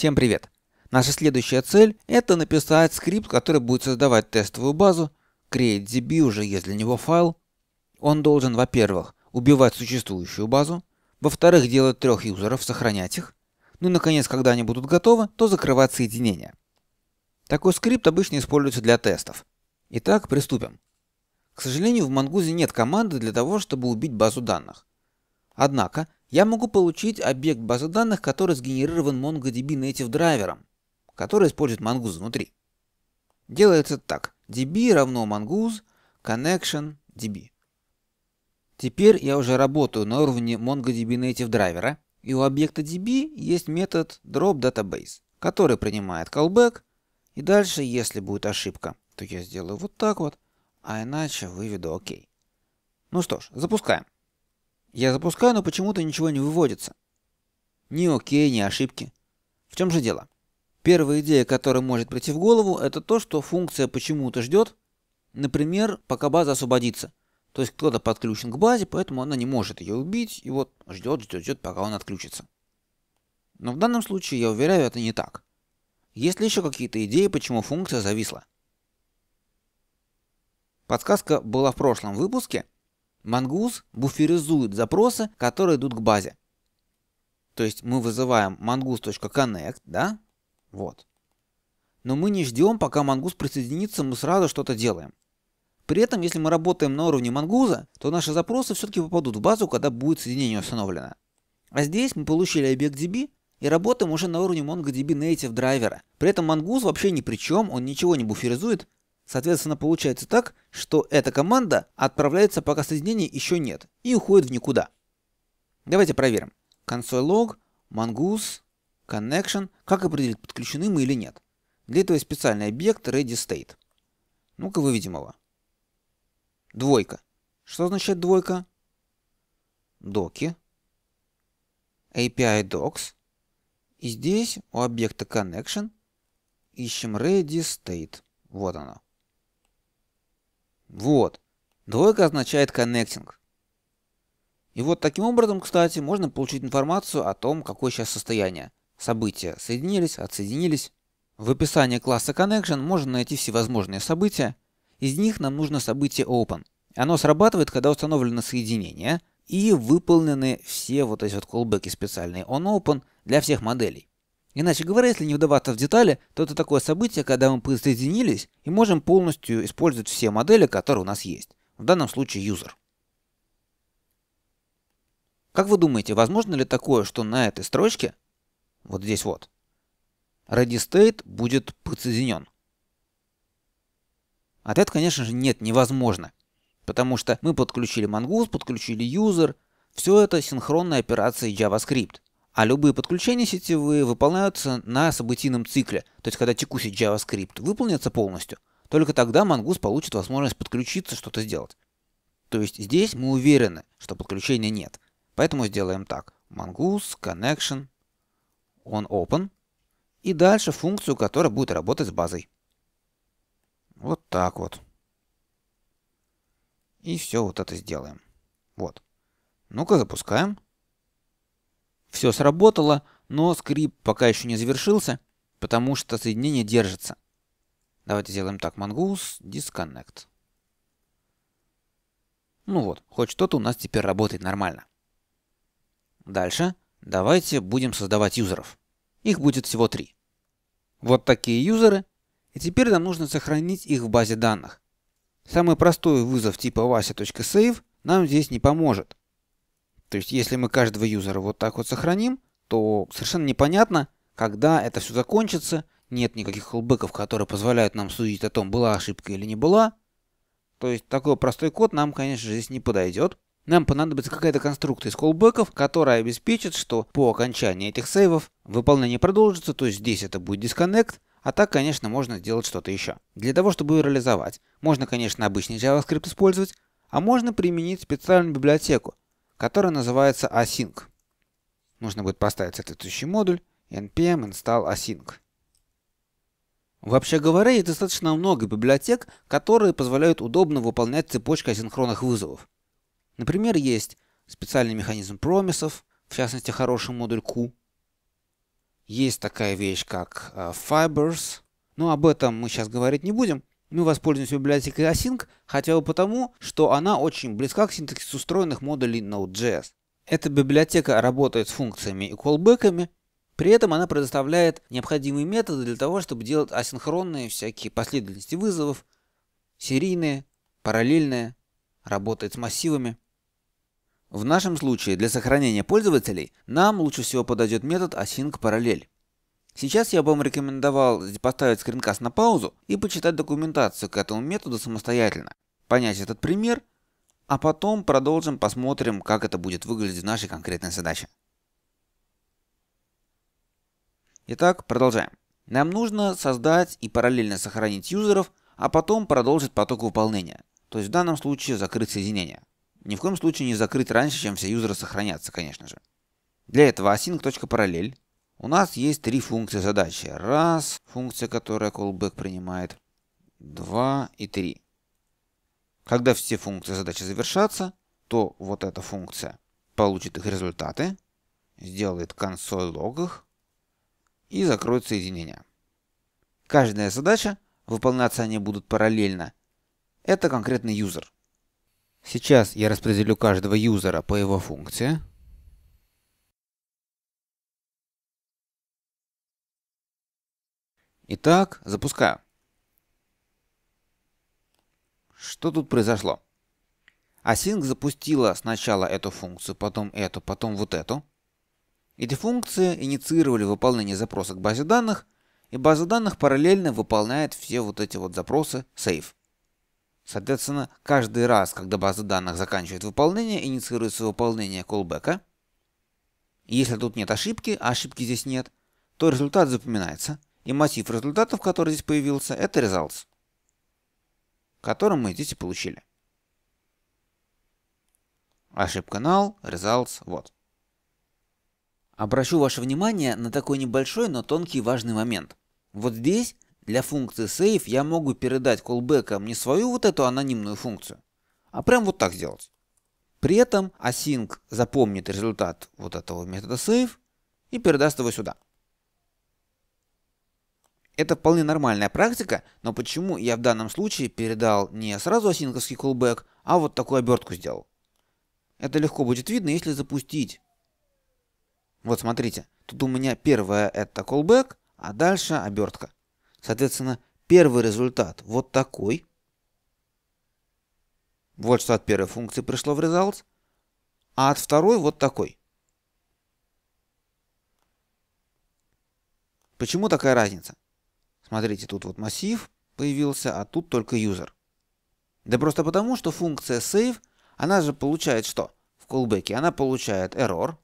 Всем привет! Наша следующая цель – это написать скрипт, который будет создавать тестовую базу, CreateDB уже есть для него файл. Он должен, во-первых, убивать существующую базу, во-вторых, делать трех юзеров, сохранять их, ну и наконец, когда они будут готовы, то закрывать соединение. Такой скрипт обычно используется для тестов. Итак, приступим. К сожалению, в Мангузе нет команды для того, чтобы убить базу данных. Однако, я могу получить объект базы данных, который сгенерирован MongoDB Native драйвером, который использует Mongoose внутри. Делается так. DB равно Mongoose connection DB. Теперь я уже работаю на уровне MongoDB Native драйвера, и у объекта DB есть метод dropDatabase, который принимает callback, и дальше, если будет ошибка, то я сделаю вот так вот, а иначе выведу ОК. Ну что ж, запускаем. Я запускаю, но почему-то ничего не выводится. Ни окей, ни ошибки. В чем же дело? Первая идея, которая может прийти в голову, это то, что функция почему-то ждет, например, пока база освободится. То есть кто-то подключен к базе, поэтому она не может ее убить, и вот ждет, ждет, ждет, пока он отключится. Но в данном случае, я уверяю, это не так. Есть ли еще какие-то идеи, почему функция зависла? Подсказка была в прошлом выпуске, Мангуз буферизует запросы, которые идут к базе. То есть мы вызываем mongoose.connect, да? Вот. Но мы не ждем, пока мангуз присоединится, мы сразу что-то делаем. При этом, если мы работаем на уровне мангуза, то наши запросы все-таки попадут в базу, когда будет соединение установлено. А здесь мы получили объект DB и работаем уже на уровне MongoDB Native драйвера. При этом мангуз вообще ни при чем, он ничего не буферизует, Соответственно, получается так, что эта команда отправляется, пока соединения еще нет, и уходит в никуда. Давайте проверим. Console log, mongoose, connection, как определить, подключены мы или нет. Для этого есть специальный объект ReadyState. Ну-ка выведем его. Двойка. Что означает двойка? Доки. API docs. И здесь у объекта connection ищем ReadyState. Вот оно. Вот. Двойка означает connecting. И вот таким образом, кстати, можно получить информацию о том, какое сейчас состояние. События соединились, отсоединились. В описании класса Connection можно найти всевозможные события. Из них нам нужно событие Open. Оно срабатывает, когда установлено соединение и выполнены все вот эти вот колбеки специальные on-open для всех моделей. Иначе говоря, если не вдаваться в детали, то это такое событие, когда мы присоединились и можем полностью использовать все модели, которые у нас есть. В данном случае user. Как вы думаете, возможно ли такое, что на этой строчке, вот здесь вот, readyState будет подсоединен? Ответ, конечно же, нет, невозможно. Потому что мы подключили Mongoose, подключили user, все это синхронная операция JavaScript а любые подключения сетевые выполняются на событийном цикле, то есть когда текущий JavaScript выполнится полностью, только тогда Mongoose получит возможность подключиться, что-то сделать. То есть здесь мы уверены, что подключения нет. Поэтому сделаем так. Mongoose connection on open. И дальше функцию, которая будет работать с базой. Вот так вот. И все вот это сделаем. Вот. Ну-ка запускаем все сработало, но скрипт пока еще не завершился, потому что соединение держится. Давайте сделаем так, мангус, disconnect. Ну вот, хоть что-то у нас теперь работает нормально. Дальше давайте будем создавать юзеров. Их будет всего три. Вот такие юзеры. И теперь нам нужно сохранить их в базе данных. Самый простой вызов типа vasa.save нам здесь не поможет. То есть, если мы каждого юзера вот так вот сохраним, то совершенно непонятно, когда это все закончится. Нет никаких холбеков, которые позволяют нам судить о том, была ошибка или не была. То есть, такой простой код нам, конечно же, здесь не подойдет. Нам понадобится какая-то конструкция из колбеков, которая обеспечит, что по окончании этих сейвов выполнение продолжится, то есть здесь это будет дисконнект, а так, конечно, можно сделать что-то еще. Для того, чтобы ее реализовать, можно, конечно, обычный JavaScript использовать, а можно применить специальную библиотеку, который называется async. Нужно будет поставить соответствующий модуль npm install async. Вообще говоря, есть достаточно много библиотек, которые позволяют удобно выполнять цепочку асинхронных вызовов. Например, есть специальный механизм промисов, в частности хороший модуль Q. Есть такая вещь, как э, Fibers, но об этом мы сейчас говорить не будем. Мы ну, воспользуемся библиотекой async хотя бы потому, что она очень близка к синтаксису встроенных модулей Node.js. Эта библиотека работает с функциями и колбеками, при этом она предоставляет необходимые методы для того, чтобы делать асинхронные всякие последовательности вызовов, серийные, параллельные, работает с массивами. В нашем случае для сохранения пользователей нам лучше всего подойдет метод async параллель. Сейчас я бы вам рекомендовал поставить скринкаст на паузу и почитать документацию к этому методу самостоятельно, понять этот пример, а потом продолжим, посмотрим, как это будет выглядеть в нашей конкретной задаче. Итак, продолжаем. Нам нужно создать и параллельно сохранить юзеров, а потом продолжить поток выполнения. То есть в данном случае закрыть соединение. Ни в коем случае не закрыть раньше, чем все юзеры сохранятся, конечно же. Для этого async.parallel у нас есть три функции задачи. Раз, функция, которая callback принимает. Два и три. Когда все функции задачи завершатся, то вот эта функция получит их результаты, сделает консоль лог их и закроет соединение. Каждая задача, выполняться они будут параллельно. Это конкретный юзер. Сейчас я распределю каждого юзера по его функции. Итак, запускаю. Что тут произошло? Async запустила сначала эту функцию, потом эту, потом вот эту. Эти функции инициировали выполнение запроса к базе данных, и база данных параллельно выполняет все вот эти вот запросы save. Соответственно, каждый раз, когда база данных заканчивает выполнение, инициируется выполнение callback. если тут нет ошибки, а ошибки здесь нет, то результат запоминается – и массив результатов, который здесь появился, это results, который мы здесь и получили. Ошибка null, results, вот. Обращу ваше внимание на такой небольшой, но тонкий важный момент. Вот здесь для функции save я могу передать callback'ам не свою вот эту анонимную функцию, а прям вот так сделать. При этом async запомнит результат вот этого метода save и передаст его сюда. Это вполне нормальная практика, но почему я в данном случае передал не сразу осинковский кулбэк, а вот такую обертку сделал? Это легко будет видно, если запустить. Вот смотрите, тут у меня первое это callback, а дальше обертка. Соответственно, первый результат вот такой. Вот что от первой функции пришло в results, а от второй вот такой. Почему такая разница? Смотрите, тут вот массив появился, а тут только user. Да просто потому, что функция save, она же получает что? В callback она получает error,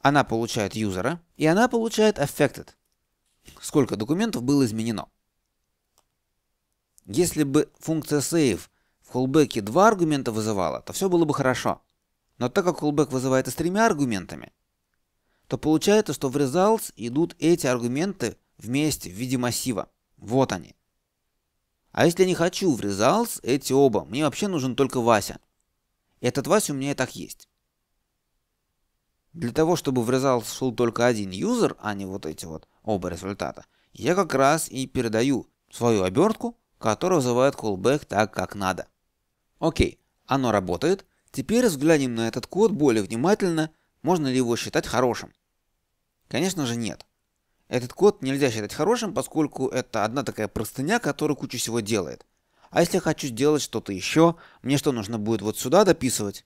она получает user, и она получает affected. Сколько документов было изменено? Если бы функция save в callback два аргумента вызывала, то все было бы хорошо. Но так как callback вызывается с тремя аргументами, то получается, что в results идут эти аргументы вместе в виде массива. Вот они. А если не хочу в results эти оба, мне вообще нужен только Вася. Этот Вася у меня и так есть. Для того, чтобы в results шел только один юзер, а не вот эти вот оба результата, я как раз и передаю свою обертку, которая вызывает callback так, как надо. Окей, оно работает. Теперь взглянем на этот код более внимательно, можно ли его считать хорошим. Конечно же нет. Этот код нельзя считать хорошим, поскольку это одна такая простыня, которая кучу всего делает. А если я хочу сделать что-то еще, мне что нужно будет вот сюда дописывать?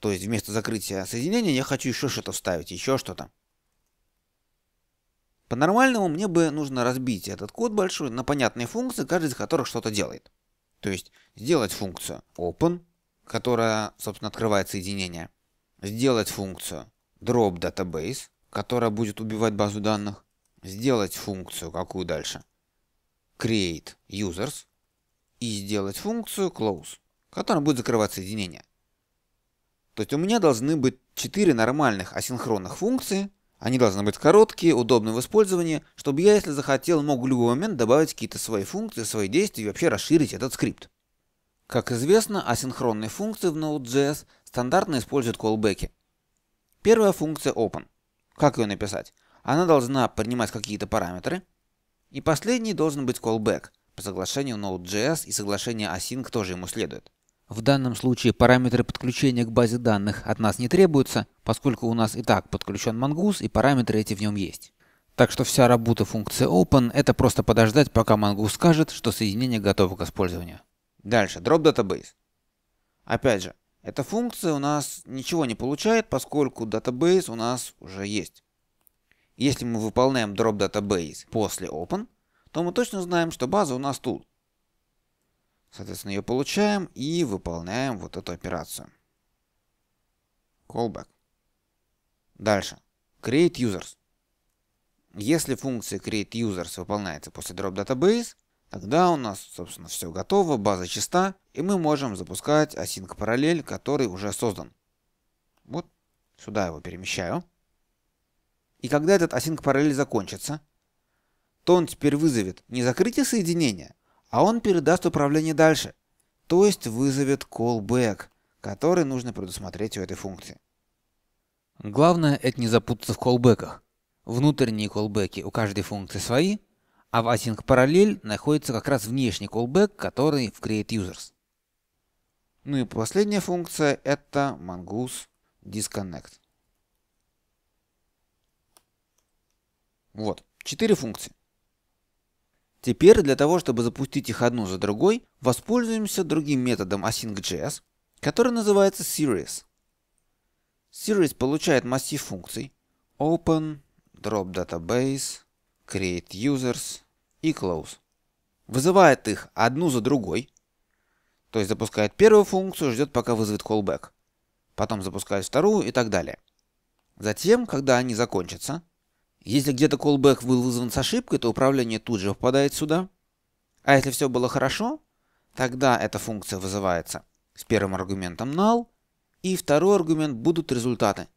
То есть вместо закрытия соединения я хочу еще что-то вставить, еще что-то. По-нормальному мне бы нужно разбить этот код большой на понятные функции, каждый из которых что-то делает. То есть сделать функцию open, которая, собственно, открывает соединение. Сделать функцию drop database, которая будет убивать базу данных сделать функцию, какую дальше? Create users и сделать функцию close, которая будет закрывать соединение. То есть у меня должны быть 4 нормальных асинхронных функции. Они должны быть короткие, удобные в использовании, чтобы я, если захотел, мог в любой момент добавить какие-то свои функции, свои действия и вообще расширить этот скрипт. Как известно, асинхронные функции в Node.js стандартно используют колбеки. Первая функция open. Как ее написать? она должна принимать какие-то параметры. И последний должен быть callback. По соглашению Node.js и соглашение async тоже ему следует. В данном случае параметры подключения к базе данных от нас не требуются, поскольку у нас и так подключен Mongoose и параметры эти в нем есть. Так что вся работа функции open это просто подождать, пока Mongoose скажет, что соединение готово к использованию. Дальше, drop database. Опять же, эта функция у нас ничего не получает, поскольку database у нас уже есть. Если мы выполняем drop database после open, то мы точно знаем, что база у нас тут. Соответственно, ее получаем и выполняем вот эту операцию. Callback. Дальше. Create users. Если функция create users выполняется после drop database, тогда у нас, собственно, все готово, база чиста, и мы можем запускать async параллель, который уже создан. Вот сюда его перемещаю. И когда этот async параллель закончится, то он теперь вызовет не закрытие соединения, а он передаст управление дальше, то есть вызовет callback, который нужно предусмотреть у этой функции. Главное это не запутаться в колбеках. Внутренние колбеки у каждой функции свои, а в async параллель находится как раз внешний колбек, который в createUsers. Ну и последняя функция это mongoose disconnect. Вот, четыре функции. Теперь для того, чтобы запустить их одну за другой, воспользуемся другим методом async.js, который называется series. Series получает массив функций open, drop database, create users и close. Вызывает их одну за другой, то есть запускает первую функцию, ждет пока вызовет callback. Потом запускает вторую и так далее. Затем, когда они закончатся, если где-то callback был вызван с ошибкой, то управление тут же попадает сюда. А если все было хорошо, тогда эта функция вызывается с первым аргументом null, и второй аргумент будут результаты.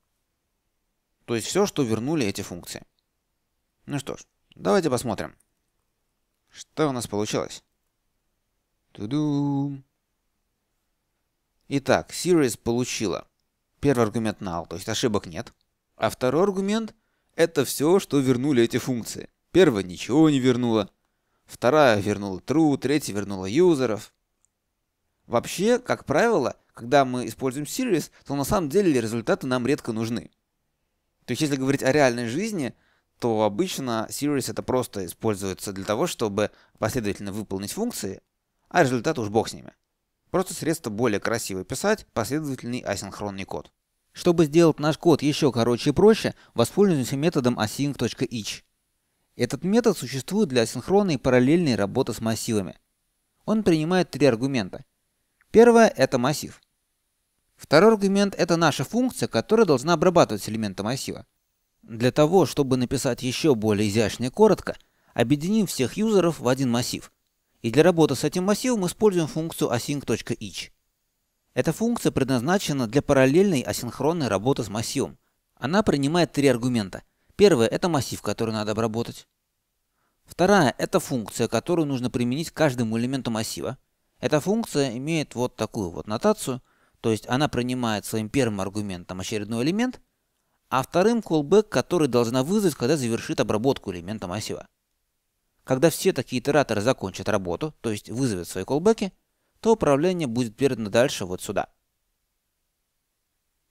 То есть все, что вернули эти функции. Ну что ж, давайте посмотрим. Что у нас получилось? ту Итак, series получила первый аргумент null, то есть ошибок нет. А второй аргумент — это все, что вернули эти функции. Первая ничего не вернула. Вторая вернула true, третья вернула юзеров. Вообще, как правило, когда мы используем сервис, то на самом деле результаты нам редко нужны. То есть если говорить о реальной жизни, то обычно series это просто используется для того, чтобы последовательно выполнить функции, а результаты уж бог с ними. Просто средство более красиво писать последовательный асинхронный код. Чтобы сделать наш код еще короче и проще, воспользуемся методом async.each. Этот метод существует для синхронной и параллельной работы с массивами. Он принимает три аргумента. Первое – это массив. Второй аргумент – это наша функция, которая должна обрабатывать элементы массива. Для того, чтобы написать еще более изящно и коротко, объединим всех юзеров в один массив. И для работы с этим массивом используем функцию async.each. Эта функция предназначена для параллельной асинхронной работы с массивом. Она принимает три аргумента. Первое – это массив, который надо обработать. Вторая – это функция, которую нужно применить к каждому элементу массива. Эта функция имеет вот такую вот нотацию, то есть она принимает своим первым аргументом очередной элемент, а вторым callback, который должна вызвать, когда завершит обработку элемента массива. Когда все такие итераторы закончат работу, то есть вызовут свои колбеки, то управление будет передано дальше вот сюда.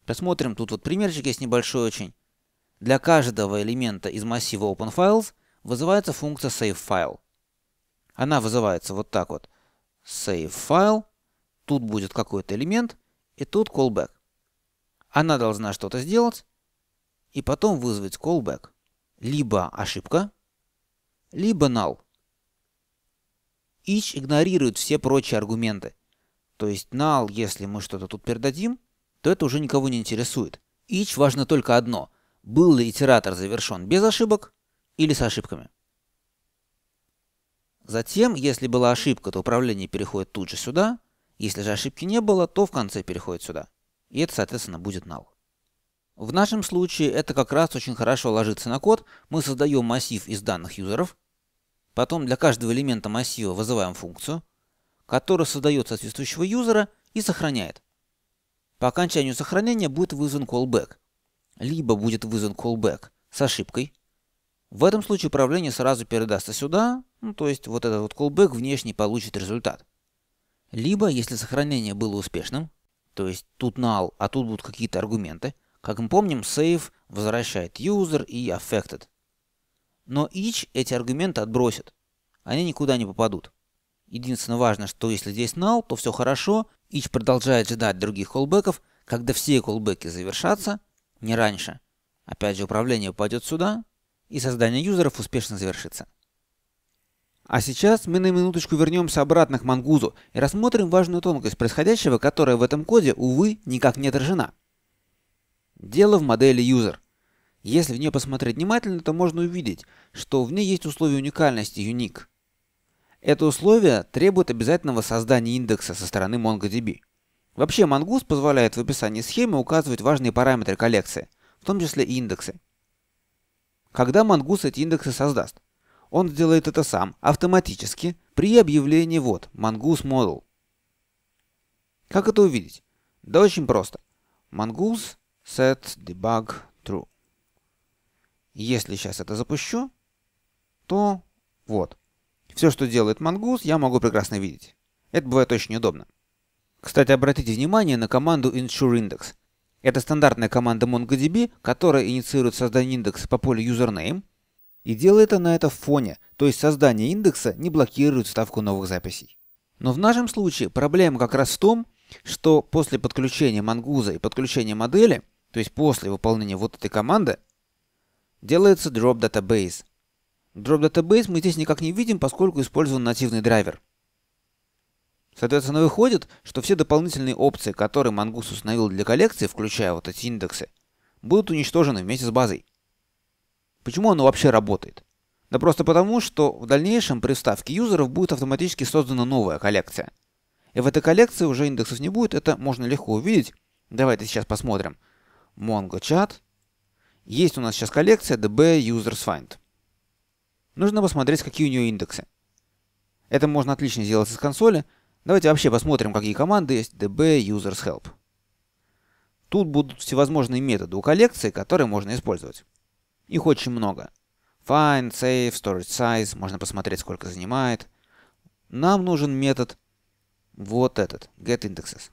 Посмотрим, тут вот примерчик есть небольшой очень. Для каждого элемента из массива OpenFiles вызывается функция SaveFile. Она вызывается вот так вот. SaveFile, тут будет какой-то элемент, и тут callback. Она должна что-то сделать, и потом вызвать callback. Либо ошибка, либо null. Ич игнорирует все прочие аргументы. То есть нал, если мы что-то тут передадим, то это уже никого не интересует. Ич важно только одно – был ли итератор завершен без ошибок или с ошибками. Затем, если была ошибка, то управление переходит тут же сюда. Если же ошибки не было, то в конце переходит сюда. И это, соответственно, будет null. В нашем случае это как раз очень хорошо ложится на код. Мы создаем массив из данных юзеров, Потом для каждого элемента массива вызываем функцию, которая создает соответствующего юзера и сохраняет. По окончанию сохранения будет вызван callback. Либо будет вызван callback с ошибкой. В этом случае управление сразу передастся сюда, ну, то есть вот этот вот callback внешний получит результат. Либо, если сохранение было успешным, то есть тут null, а тут будут какие-то аргументы, как мы помним, save возвращает user и affected. Но each эти аргументы отбросит. Они никуда не попадут. Единственное важное, что если здесь null, то все хорошо. Each продолжает ждать других колбеков, когда все колбеки завершатся, не раньше. Опять же, управление пойдет сюда, и создание юзеров успешно завершится. А сейчас мы на минуточку вернемся обратно к Мангузу и рассмотрим важную тонкость происходящего, которая в этом коде, увы, никак не отражена. Дело в модели user – если в нее посмотреть внимательно, то можно увидеть, что в ней есть условие уникальности unique. Это условие требует обязательного создания индекса со стороны MongoDB. Вообще, Mongoose позволяет в описании схемы указывать важные параметры коллекции, в том числе и индексы. Когда Mongoose эти индексы создаст? Он сделает это сам, автоматически, при объявлении вот Mongoose Model. Как это увидеть? Да очень просто. Mongoose set debug true. Если сейчас это запущу, то вот. Все, что делает мангус, я могу прекрасно видеть. Это бывает очень удобно. Кстати, обратите внимание на команду insure index. Это стандартная команда MongoDB, которая инициирует создание индекса по полю username, и делает она это в фоне, то есть создание индекса не блокирует ставку новых записей. Но в нашем случае проблема как раз в том, что после подключения мангуза и подключения модели, то есть после выполнения вот этой команды, делается Drop Database. Drop Database мы здесь никак не видим, поскольку использован нативный драйвер. Соответственно, выходит, что все дополнительные опции, которые Mongoose установил для коллекции, включая вот эти индексы, будут уничтожены вместе с базой. Почему оно вообще работает? Да просто потому, что в дальнейшем при вставке юзеров будет автоматически создана новая коллекция. И в этой коллекции уже индексов не будет, это можно легко увидеть. Давайте сейчас посмотрим. MongoChat, есть у нас сейчас коллекция DB Users Find. Нужно посмотреть, какие у нее индексы. Это можно отлично сделать из консоли. Давайте вообще посмотрим, какие команды есть DB Users Help. Тут будут всевозможные методы у коллекции, которые можно использовать. Их очень много. Find, Save, Storage Size, можно посмотреть, сколько занимает. Нам нужен метод вот этот, getIndexes.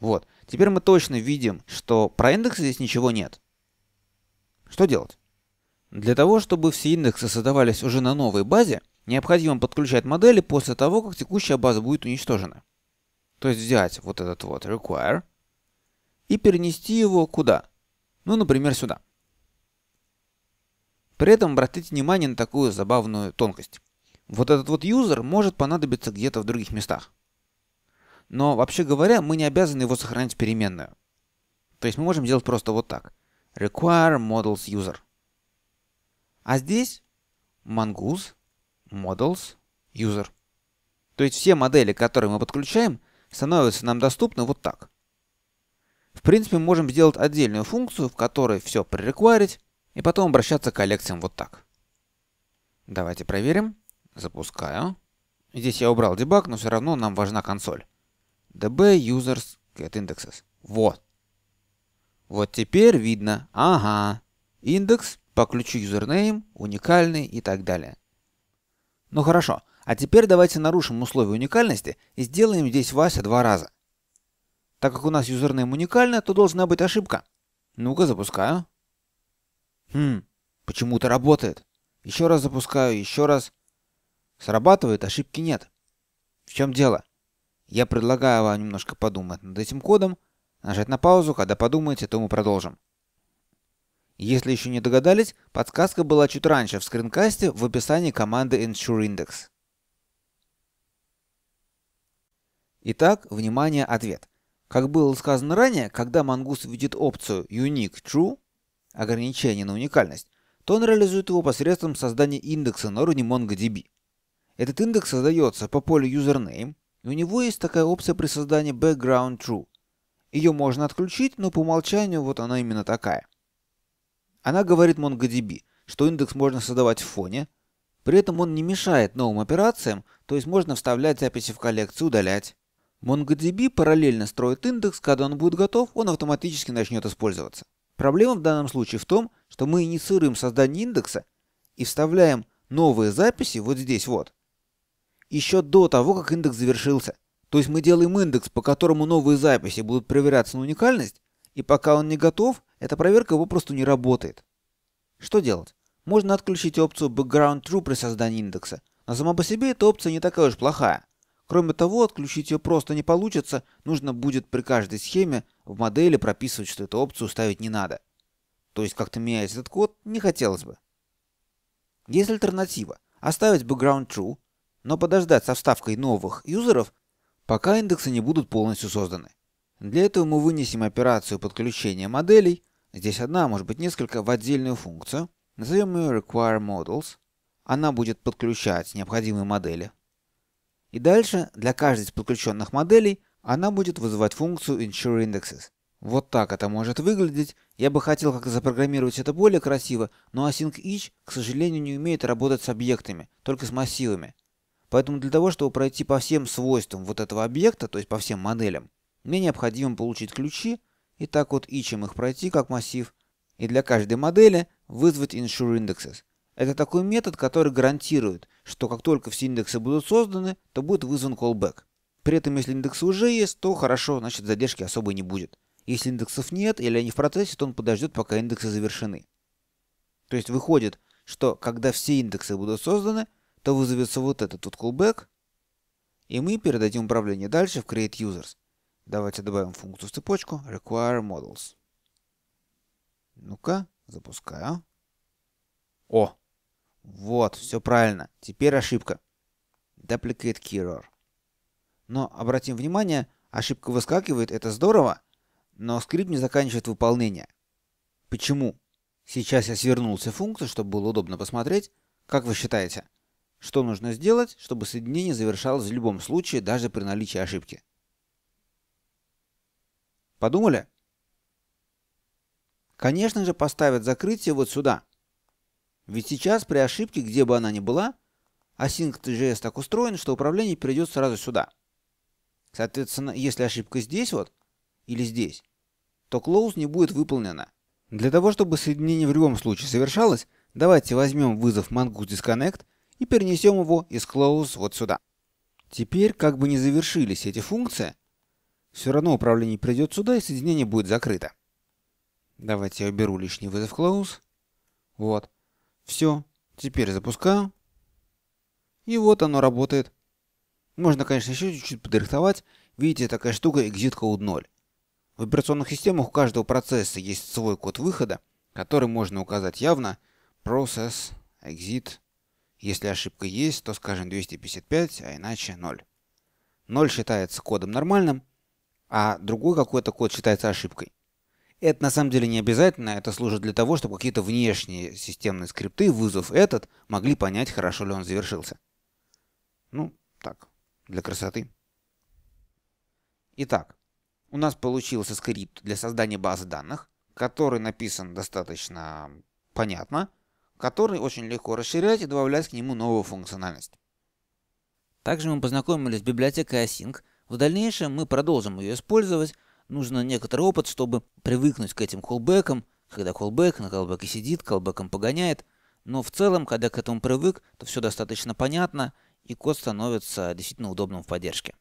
Вот. Теперь мы точно видим, что про индексы здесь ничего нет. Что делать? Для того, чтобы все индексы создавались уже на новой базе, необходимо подключать модели после того, как текущая база будет уничтожена. То есть взять вот этот вот require и перенести его куда? Ну, например, сюда. При этом обратите внимание на такую забавную тонкость. Вот этот вот user может понадобиться где-то в других местах но вообще говоря, мы не обязаны его сохранять в переменную. То есть мы можем сделать просто вот так. Require models user. А здесь mongoose models user. То есть все модели, которые мы подключаем, становятся нам доступны вот так. В принципе, мы можем сделать отдельную функцию, в которой все пререкварить, и потом обращаться к коллекциям вот так. Давайте проверим. Запускаю. Здесь я убрал дебаг, но все равно нам важна консоль. DB users get indexes. Вот. Вот теперь видно. Ага. Индекс по ключу username, уникальный и так далее. Ну хорошо. А теперь давайте нарушим условие уникальности и сделаем здесь Вася два раза. Так как у нас username уникальна, то должна быть ошибка. Ну-ка, запускаю. Хм, почему-то работает. Еще раз запускаю, еще раз. Срабатывает, ошибки нет. В чем дело? Я предлагаю вам немножко подумать над этим кодом, нажать на паузу, когда подумаете, то мы продолжим. Если еще не догадались, подсказка была чуть раньше в скринкасте в описании команды Ensure Index. Итак, внимание, ответ. Как было сказано ранее, когда Мангус видит опцию Unique True, ограничение на уникальность, то он реализует его посредством создания индекса на уровне MongoDB. Этот индекс создается по полю username, и у него есть такая опция при создании Background True. Ее можно отключить, но по умолчанию вот она именно такая. Она говорит MongoDB, что индекс можно создавать в фоне, при этом он не мешает новым операциям, то есть можно вставлять записи в коллекцию, удалять. MongoDB параллельно строит индекс, когда он будет готов, он автоматически начнет использоваться. Проблема в данном случае в том, что мы инициируем создание индекса и вставляем новые записи вот здесь вот еще до того, как индекс завершился. То есть мы делаем индекс, по которому новые записи будут проверяться на уникальность, и пока он не готов, эта проверка попросту не работает. Что делать? Можно отключить опцию Background True при создании индекса, но сама по себе эта опция не такая уж плохая. Кроме того, отключить ее просто не получится, нужно будет при каждой схеме в модели прописывать, что эту опцию ставить не надо. То есть как-то менять этот код не хотелось бы. Есть альтернатива. Оставить background true, но подождать со вставкой новых юзеров, пока индексы не будут полностью созданы. Для этого мы вынесем операцию подключения моделей, здесь одна, а может быть несколько, в отдельную функцию, назовем ее require models, она будет подключать необходимые модели. И дальше для каждой из подключенных моделей она будет вызывать функцию ensure Вот так это может выглядеть. Я бы хотел как-то запрограммировать это более красиво, но async each, к сожалению, не умеет работать с объектами, только с массивами. Поэтому для того, чтобы пройти по всем свойствам вот этого объекта, то есть по всем моделям, мне необходимо получить ключи и так вот ищем их пройти как массив, и для каждой модели вызвать Ensure Indexes. Это такой метод, который гарантирует, что как только все индексы будут созданы, то будет вызван callback. При этом, если индексы уже есть, то хорошо, значит задержки особой не будет. Если индексов нет или они в процессе, то он подождет, пока индексы завершены. То есть выходит, что когда все индексы будут созданы, то вызовется вот этот вот callback, и мы передадим управление дальше в create users. Давайте добавим функцию в цепочку require models. Ну-ка, запускаю. О, вот, все правильно. Теперь ошибка. Duplicate key error. Но обратим внимание, ошибка выскакивает, это здорово, но скрипт не заканчивает выполнение. Почему? Сейчас я свернулся функцию чтобы было удобно посмотреть. Как вы считаете? Что нужно сделать, чтобы соединение завершалось в любом случае, даже при наличии ошибки? Подумали? Конечно же, поставят закрытие вот сюда. Ведь сейчас при ошибке, где бы она ни была, async.js а так устроен, что управление перейдет сразу сюда. Соответственно, если ошибка здесь вот или здесь, то close не будет выполнено. Для того, чтобы соединение в любом случае совершалось, давайте возьмем вызов mongoose disconnect и перенесем его из close вот сюда. Теперь, как бы не завершились эти функции, все равно управление придет сюда, и соединение будет закрыто. Давайте я уберу лишний вызов close. Вот. Все. Теперь запускаю. И вот оно работает. Можно, конечно, еще чуть-чуть подрихтовать. Видите, такая штука exit code 0. В операционных системах у каждого процесса есть свой код выхода, который можно указать явно. Process exit если ошибка есть, то скажем 255, а иначе 0. 0 считается кодом нормальным, а другой какой-то код считается ошибкой. Это на самом деле не обязательно, это служит для того, чтобы какие-то внешние системные скрипты, вызов этот, могли понять, хорошо ли он завершился. Ну, так, для красоты. Итак, у нас получился скрипт для создания базы данных, который написан достаточно понятно – который очень легко расширять и добавлять к нему новую функциональность. Также мы познакомились с библиотекой Async. В дальнейшем мы продолжим ее использовать. Нужно некоторый опыт, чтобы привыкнуть к этим колбекам, когда колбек на колбеке сидит, колбеком погоняет. Но в целом, когда к этому привык, то все достаточно понятно, и код становится действительно удобным в поддержке.